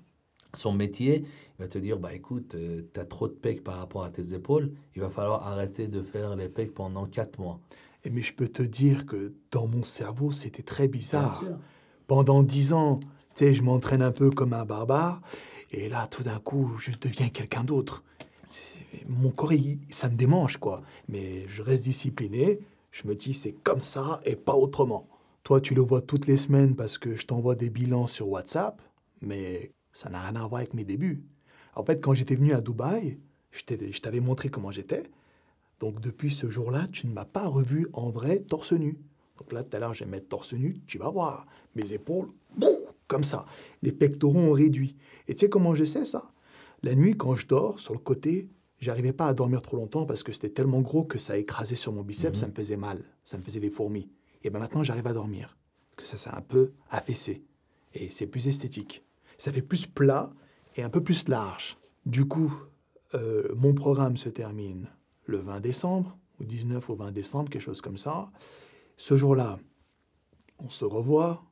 son métier Il va te dire, bah écoute, euh, tu as trop de pecs par rapport à tes épaules, il va falloir arrêter de faire les pecs pendant 4 mois mais je peux te dire que dans mon cerveau, c'était très bizarre. Pendant dix ans, tu je m'entraîne un peu comme un barbare, et là, tout d'un coup, je deviens quelqu'un d'autre. Mon corps, ça me démange, quoi. Mais je reste discipliné, je me dis, c'est comme ça et pas autrement. Toi, tu le vois toutes les semaines parce que je t'envoie des bilans sur WhatsApp, mais ça n'a rien à voir avec mes débuts. En fait, quand j'étais venu à Dubaï, je t'avais montré comment j'étais. Donc depuis ce jour-là, tu ne m'as pas revu en vrai torse nu. Donc là, tout à l'heure, j'ai torse nu, tu vas voir. Mes épaules, boum, comme ça. Les pectoraux ont réduit. Et tu sais comment je sais ça La nuit, quand je dors, sur le côté, j'arrivais pas à dormir trop longtemps parce que c'était tellement gros que ça écrasait sur mon biceps, mhm. ça me faisait mal, ça me faisait des fourmis. Et bien maintenant, j'arrive à dormir. Que ça s'est un peu affaissé. Et c'est plus esthétique. Ça fait plus plat et un peu plus large. Du coup, euh, mon programme se termine le 20 décembre, ou 19 au 20 décembre, quelque chose comme ça. Ce jour-là, on se revoit,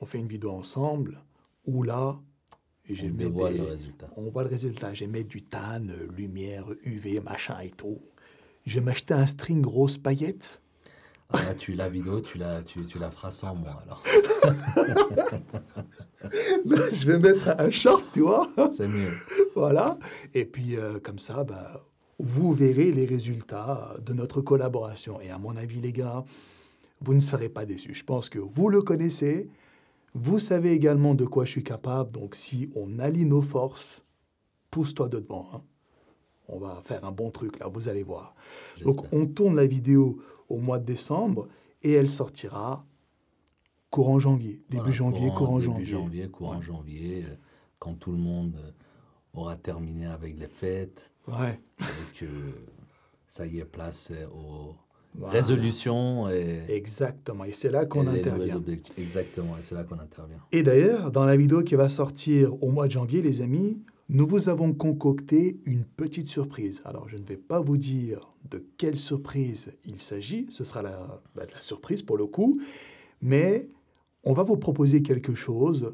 on fait une vidéo ensemble, où là, j'ai on, voit le résultat. on voit J'ai mis du tan, lumière, UV, machin et tout. Je m'acheter un string grosse paillette. Ah, tu la vidéo, tu la, tu, tu la feras sans moi alors. je vais mettre un short, tu vois. C'est mieux. Voilà. Et puis, euh, comme ça, bah, vous verrez les résultats de notre collaboration. Et à mon avis, les gars, vous ne serez pas déçus. Je pense que vous le connaissez, vous savez également de quoi je suis capable, donc si on allie nos forces, pousse-toi de devant. Hein. On va faire un bon truc là, vous allez voir. Donc on tourne la vidéo au mois de décembre et elle sortira courant janvier, début janvier, courant, janvier. Courant janvier, euh, quand tout le monde euh, aura terminé avec les fêtes, Ouais. Euh, ça y est, place euh, aux résolutions. Et, Exactement. Et c'est là qu'on intervient. Exactement. Et c'est là qu'on intervient. Et d'ailleurs, dans la vidéo qui va sortir au mois de janvier, les amis, nous vous avons concocté une petite surprise. Alors, je ne vais pas vous dire de quelle surprise il s'agit. Ce sera la, bah, la surprise pour le coup. Mais on va vous proposer quelque chose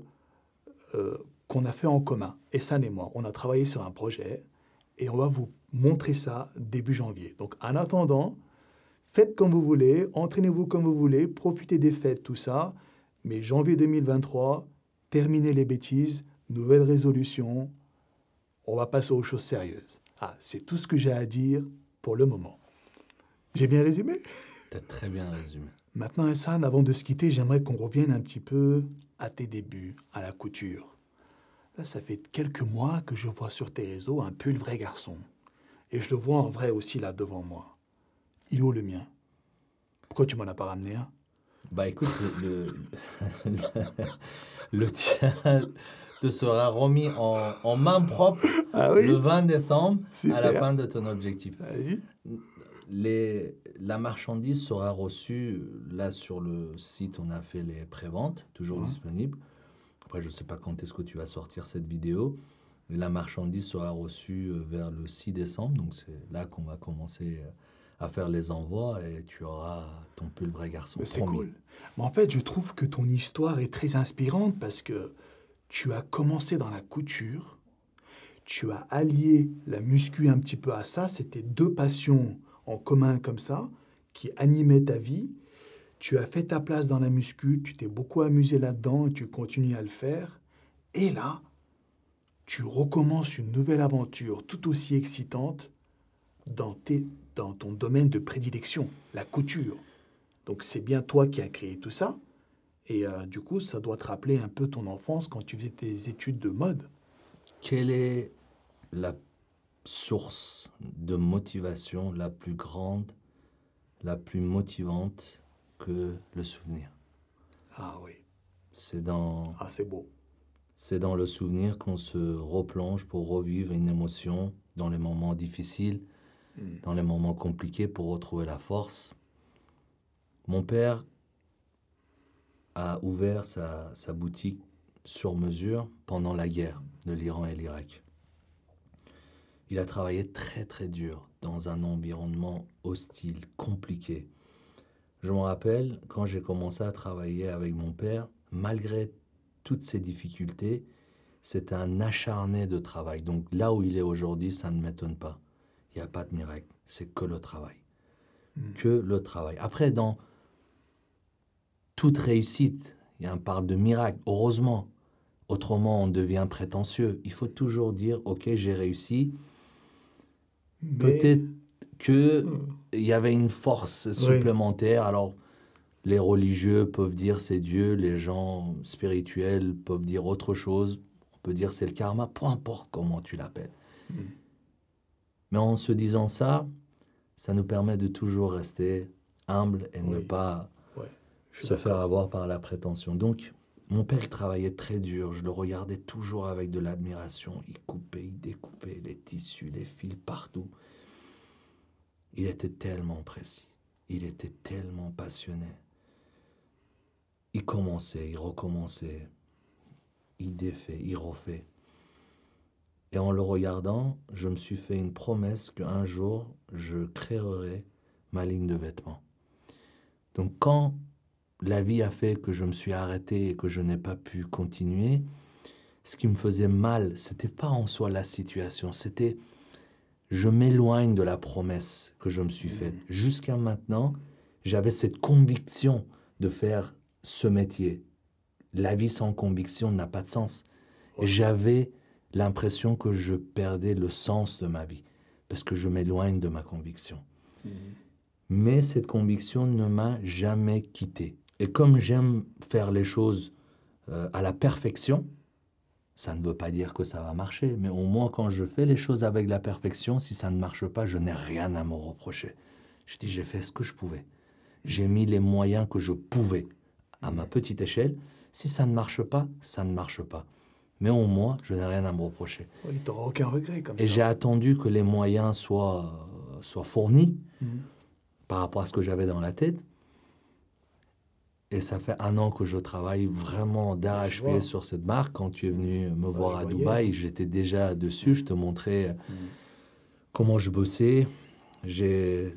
euh, qu'on a fait en commun. Et ça et moi, on a travaillé sur un projet et on va vous montrer ça début janvier. Donc en attendant, faites comme vous voulez, entraînez-vous comme vous voulez, profitez des fêtes, tout ça. Mais janvier 2023, terminez les bêtises, nouvelle résolution, on va passer aux choses sérieuses. Ah, c'est tout ce que j'ai à dire pour le moment. J'ai bien résumé T'as très bien résumé. Maintenant, Hassan, avant de se quitter, j'aimerais qu'on revienne un petit peu à tes débuts, à la couture ça fait quelques mois que je vois sur tes réseaux un pull vrai garçon. Et je le vois en vrai aussi là devant moi. Il est où le mien Pourquoi tu m'en as pas ramené un Bah écoute, le, tien te sera remis en, main propre ah le 20 décembre à la fin de ton objectif. les, la marchandise sera reçue là sur le site, on a fait les préventes, toujours mmh. disponibles. Après, je ne sais pas quand est-ce que tu vas sortir cette vidéo. La marchandise sera reçue euh, vers le 6 décembre, donc c'est là qu'on va commencer euh, à faire les envois et tu auras ton pull vrai garçon. C'est cool. Mais en fait, je trouve que ton histoire est très inspirante parce que tu as commencé dans la couture, tu as allié la muscu un petit peu à ça, c'était deux passions en commun comme ça qui animaient ta vie tu as fait ta place dans la muscu, tu t'es beaucoup amusé là-dedans et tu continues à le faire. Et là, tu recommences une nouvelle aventure tout aussi excitante dans, dans ton domaine de prédilection, la couture. Donc c'est bien toi qui as créé tout ça. Et euh, du coup, ça doit te rappeler un peu ton enfance quand tu faisais tes études de mode. Quelle est la source de motivation la plus grande, la plus motivante que le souvenir. Ah oui. C'est dans. Ah, c'est beau. C'est dans le souvenir qu'on se replonge pour revivre une émotion dans les moments difficiles, hmm. dans les moments compliqués, pour retrouver la force. Mon père a ouvert sa, sa boutique sur mesure pendant la guerre de l'Iran et l'Irak. Il a travaillé très très dur dans un environnement hostile, compliqué. Je me rappelle quand j'ai commencé à travailler avec mon père, malgré toutes ces difficultés, c'est un acharné de travail. Donc là où il est aujourd'hui, ça ne m'étonne pas. Il n'y a pas de miracle, c'est que le travail. Hmm. Que le travail. Après, dans toute réussite, il y a un parc de miracle, heureusement. Autrement, on devient prétentieux. Il faut toujours dire, OK, j'ai réussi. Peut-être qu'il hmm. y avait une force supplémentaire. Alors, les religieux peuvent dire c'est Dieu, les gens spirituels peuvent dire autre chose, on peut dire c'est le karma, peu importe comment tu l'appelles. Hmm. Mais en se disant ça, ça nous permet de toujours rester humble et ne pas se faire avoir par la prétention. Donc, mon père il travaillait très dur, je le regardais toujours avec de l'admiration. Il coupait, il découpait les tissus, les fils partout. Il était tellement précis, il était tellement passionné. Il commençait, il recommençait, il défait, il refait. Et en le regardant, je me suis fait une promesse qu'un jour, je créerai ma ligne de vêtements. Donc quand la vie a fait que je me suis arrêté et que je n'ai pas pu continuer, ce qui me faisait mal, c'était pas en soi la situation, c'était je m'éloigne de la promesse que je me suis faite. Jusqu'à maintenant, j'avais cette conviction de faire ce métier. La vie sans conviction n'a pas de sens. J'avais l'impression que je perdais le sens de ma vie parce que je m'éloigne de ma conviction. Mhm. Mais cette conviction ne m'a jamais quitté. Et comme j'aime faire les choses euh, à la perfection, ça ne veut pas dire que ça va marcher, mais au moins quand je fais les choses avec la perfection, si ça ne marche pas, je n'ai rien à me reprocher. Je dis, j'ai fait ce que je pouvais. J'ai mis les moyens que je pouvais à ma petite échelle. Si ça ne marche pas, ça ne marche pas. Mais au moins, je n'ai rien à me reprocher. aucun regret Et j'ai attendu que les moyens soient, soient fournis mhm. par rapport à ce que j'avais dans la tête. Et ça fait un an que je travaille vraiment d'arrache-pied sur cette marque. Quand tu es venu me bah, voir à Dubaï, j'étais déjà dessus. Je te montrais euh, mm. comment je bossais. Je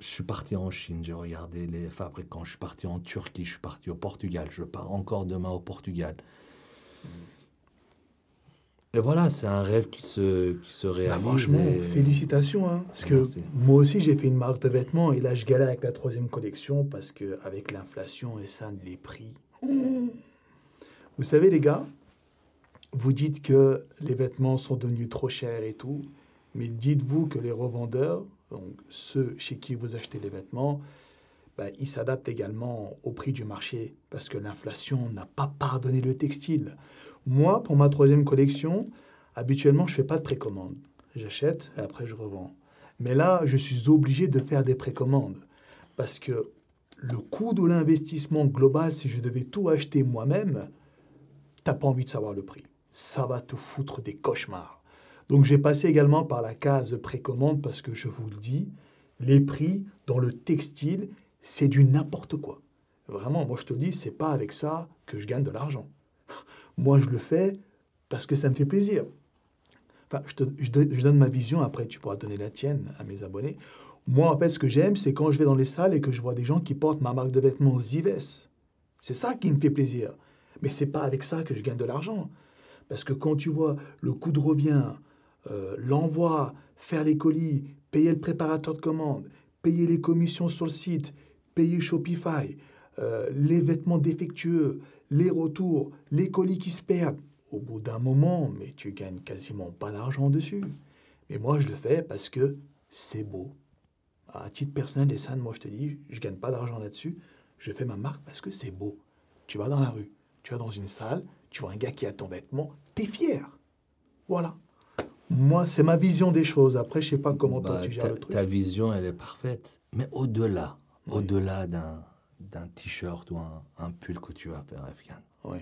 suis parti en Chine, j'ai regardé les fabricants. Je suis parti en Turquie, je suis parti au Portugal. Je pars encore demain au Portugal. Et voilà, c'est un rêve qui se, qui se bah, réalise. franchement, félicitations. Hein, parce que moi aussi, j'ai fait une marque de vêtements et là, je galère avec la troisième collection parce que avec l'inflation et ça, les prix. Mm. Vous savez, les gars, vous dites que les vêtements sont devenus trop chers et tout, mais dites-vous que les revendeurs, donc ceux chez qui vous achetez les vêtements, bah, ils s'adaptent également au prix du marché parce que l'inflation n'a pas pardonné le textile. Moi, pour ma troisième collection, habituellement, je ne fais pas de précommande. J'achète et après, je revends. Mais là, je suis obligé de faire des précommandes parce que le coût de l'investissement global, si je devais tout acheter moi-même, t'as pas envie de savoir le prix. Ça va te foutre des cauchemars. Donc j'ai passé également par la case précommande parce que je vous le dis, les prix dans le textile, c'est du n'importe quoi. Vraiment, moi je te dis, c'est pas avec ça que je gagne de l'argent. Moi, je le fais parce que ça me fait plaisir. Enfin, je, donne ma vision, après tu pourras donner la tienne à mes abonnés. Moi, en fait, ce que j'aime, c'est quand je vais dans les salles et que je vois des gens qui portent ma marque de vêtements Zives. C'est ça qui me fait plaisir. Mais c'est pas avec ça que je gagne de l'argent. Parce que quand tu vois le coût de revient, euh, l'envoi, faire les colis, payer le préparateur de commande, payer les commissions sur le site, payer Shopify, euh, les vêtements défectueux, les retours, les colis qui se perdent. Au bout d'un moment, mais tu gagnes quasiment pas d'argent dessus. Mais moi, je le fais parce que c'est beau. À titre personnel, les scènes, moi, je te dis, je gagne pas d'argent là-dessus. Je fais ma marque parce que c'est beau. Tu vas dans la rue, tu vas dans une salle, tu vois un gars qui a ton vêtement, tu es fier. Voilà. Moi, c'est ma vision des choses. Après, je sais pas comment toi bah, tu gères le truc. Ta vision, elle est parfaite. Mais au-delà, au-delà d'un d'un t-shirt ou un, pull que tu vas faire, Afghan. Oui.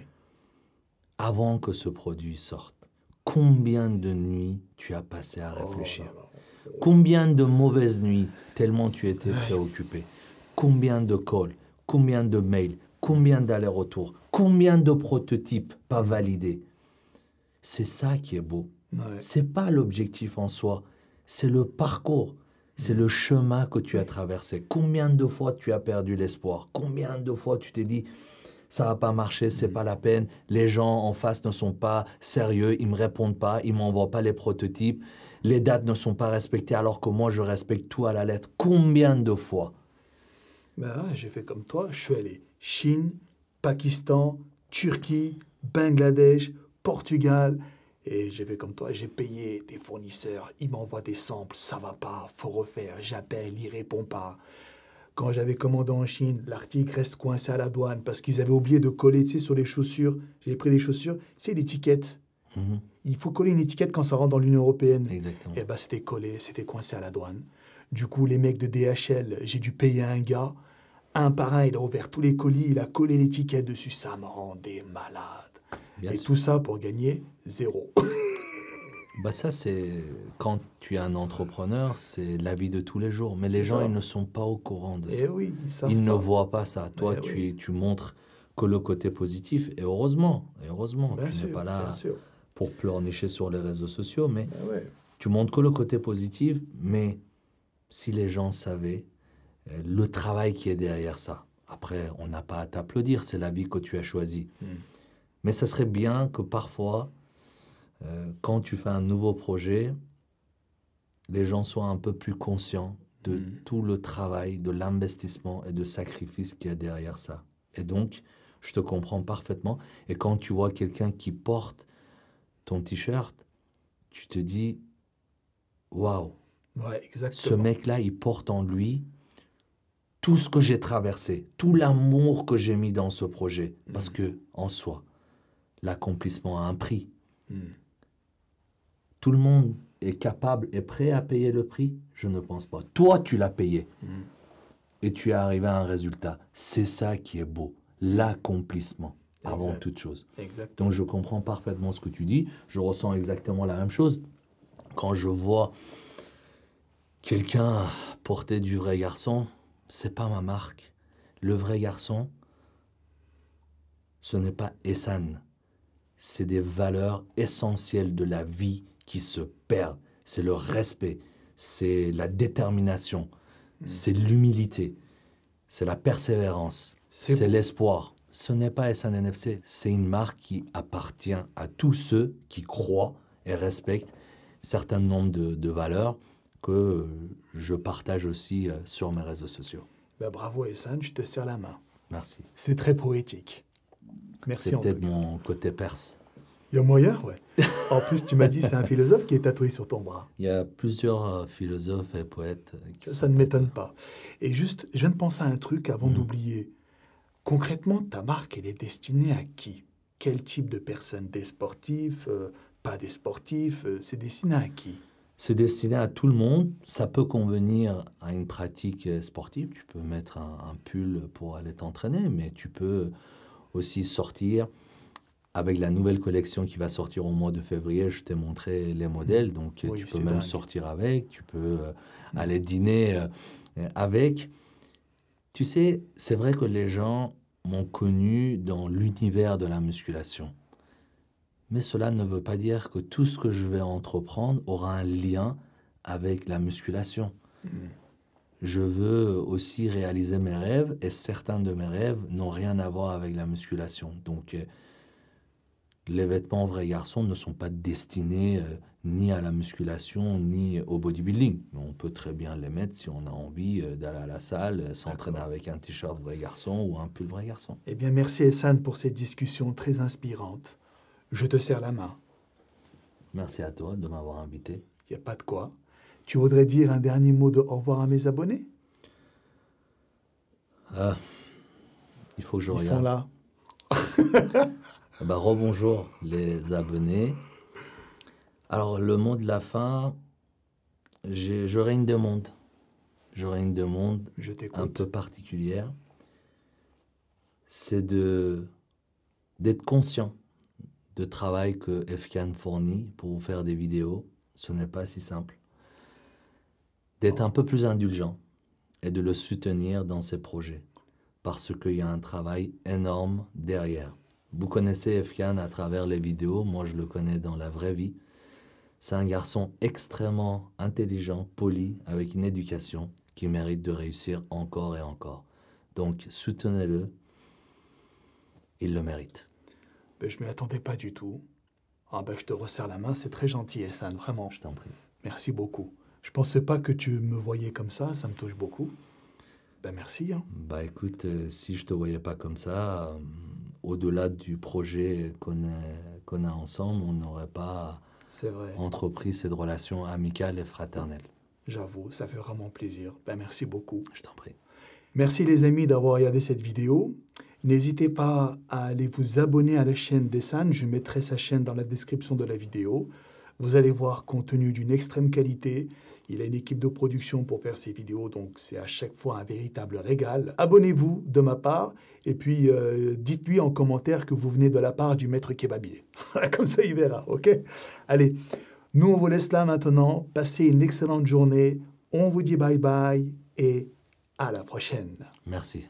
Avant que ce produit sorte, combien de nuits tu as passé à oh réfléchir Combien de mauvaises nuits, tellement tu étais préoccupé Combien de calls Combien de mails Combien d'allers-retours Combien de prototypes pas validés C'est ça qui est beau. C'est pas l'objectif en soi, c'est le parcours c'est mm. le chemin que tu as traversé. Combien de fois tu as perdu l'espoir Combien de fois tu t'es dit ça va pas marcher, c'est mm. pas la peine, les gens en face ne sont pas sérieux, ils me répondent pas, ils m'envoient pas les prototypes, les dates ne sont pas respectées alors que moi je respecte tout à la lettre. Combien de fois bah j'ai fait comme toi, je suis allé Chine, Pakistan, Turquie, Bangladesh, Portugal, et j'ai fait comme toi, j'ai payé des fournisseurs, ils m'envoient des samples, ça va pas, faut refaire, j'appelle, ils répondent pas. Quand j'avais commandé en Chine, l'article reste coincé à la douane parce qu'ils avaient oublié de coller sur les chaussures. J'ai pris des chaussures, c'est l'étiquette. Mhm. Il faut coller une étiquette quand ça rentre dans l'Union européenne. Et eh bien, c'était collé, c'était coincé à la douane. Du coup, les mecs de DHL, j'ai dû payer un gars un par un, il a ouvert tous les colis, il a collé l'étiquette dessus, ça me rendait malade. et tout ça pour gagner zéro. bah ça, c'est quand tu es un entrepreneur, c'est la vie de tous les jours. Mais les gens, ils ne sont pas au courant de eh ça. ils, ne voient pas ça. Toi, eh tu, montres que le côté positif. Et heureusement, et heureusement, tu n'es pas là pour pleurnicher sur les réseaux sociaux, mais ah tu montres que le côté positif. Mais si les gens savaient euh, le travail qui est derrière ça. Après, on n'a pas à t'applaudir, c'est la vie que tu as choisie. Hmm. Mais ça serait bien que parfois, euh, quand tu fais un nouveau projet, les gens soient un peu plus conscients de hmm. tout le travail, de l'investissement et de sacrifice qu'il y a derrière ça. Et donc, je te comprends parfaitement. Et quand tu vois quelqu'un qui porte ton t-shirt, tu te dis, waouh, ce mec-là, il porte en lui tout ce que j'ai traversé, tout l'amour que j'ai mis dans ce projet, parce mm. que en soi, l'accomplissement a un prix. Mm. Tout le monde est capable et prêt à payer le prix Je ne pense pas. Toi, tu l'as payé. Mm. Et tu es arrivé à un résultat. C'est ça qui est beau, l'accomplissement avant toute chose. Donc je comprends parfaitement ce que tu dis, je ressens exactement la même chose. Quand je vois quelqu'un porter du vrai garçon, c'est pas ma marque. Le vrai garçon, ce n'est pas Essan. C'est des valeurs essentielles de la vie qui se perdent. C'est le respect, c'est la détermination, hmm. c'est l'humilité, c'est la persévérance, c'est l'espoir. Ce n'est pas NFC. c'est une marque qui appartient à tous ceux qui croient et respectent un certain nombre de valeurs que euh, je partage aussi euh, sur mes réseaux sociaux. Bah, bravo Essan, je te serre la main. Merci. C'est très poétique. Merci C'est peut-être mon côté perse. Il y a moyen, ouais. en plus, tu m'as dit c'est un philosophe qui est tatoué sur ton bras. Il y a plusieurs euh, philosophes et poètes. ça ne m'étonne pas. Et juste, je viens de penser à un truc avant mm. d'oublier. Concrètement, ta marque, elle est destinée à qui Quel type de personnes Des sportifs Pas des sportifs C'est destiné à qui c'est destiné à tout le monde. Ça peut convenir à une pratique sportive. Tu peux mettre un, pull pour aller t'entraîner, mais tu peux aussi sortir avec la nouvelle collection qui va sortir au mois de février, je t'ai montré les mmh. modèles, donc euh, tu peux même sortir avec, tu peux euh, mmh. aller dîner euh, avec. Tu sais, c'est vrai que les gens m'ont connu dans l'univers de la musculation mais cela ne veut pas dire que tout ce que je vais entreprendre aura un lien avec la musculation. Hmm. Je veux aussi réaliser mes rêves et certains de mes rêves n'ont rien à voir avec la musculation. Donc, euh, les vêtements vrais garçons ne sont pas destinés euh, ni à la musculation ni au bodybuilding. on peut très bien les mettre si on a envie euh, d'aller à la salle, s'entraîner avec un t-shirt vrai garçon ou un pull vrai garçon. Eh bien, merci Essan pour cette discussion très inspirante je te serre la main. Merci à toi de m'avoir invité. Il n'y a pas de quoi. Tu voudrais dire un dernier mot de au revoir à mes abonnés ah, Il faut que je Ils là. bah, rebonjour les abonnés. Alors, le mot de la fin, j'aurais une demande. J'aurais une demande un peu particulière. C'est de d'être conscient de travail que Efkan fournit pour vous faire des vidéos, ce n'est pas si simple. D'être un peu plus indulgent et de le soutenir dans ses projets, parce qu'il y a un travail énorme derrière. Vous connaissez Efkan à travers les vidéos, moi je le connais dans la vraie vie. C'est un garçon extrêmement intelligent, poli, avec une éducation qui mérite de réussir encore et encore. Donc soutenez-le, il le mérite je ne m'y attendais pas du tout. Ah ben, je te resserre la main, c'est très gentil, Essan, vraiment. Je t'en prie. Merci beaucoup. Je ne pensais pas que tu me voyais comme ça, ça me touche beaucoup. Ben merci. Hein. Bah écoute, euh, si je te voyais pas comme ça, euh, au-delà du projet qu'on a, a, ensemble, on n'aurait pas vrai. entrepris cette relation amicale et fraternelle. J'avoue, ça fait vraiment plaisir. Ben merci beaucoup. Je t'en prie. Merci les amis d'avoir regardé cette vidéo. N'hésitez pas à aller vous abonner à la chaîne d'Essan, je mettrai sa chaîne dans la description de la vidéo. Vous allez voir, contenu d'une extrême qualité, il a une équipe de production pour faire ses vidéos, donc c'est à chaque fois un véritable régal. Abonnez-vous de ma part, et puis euh, dites-lui en commentaire que vous venez de la part du maître kebabier. Comme ça, il verra, ok Allez, nous, on vous laisse là maintenant. Passez une excellente journée. On vous dit bye bye et à la prochaine. Merci.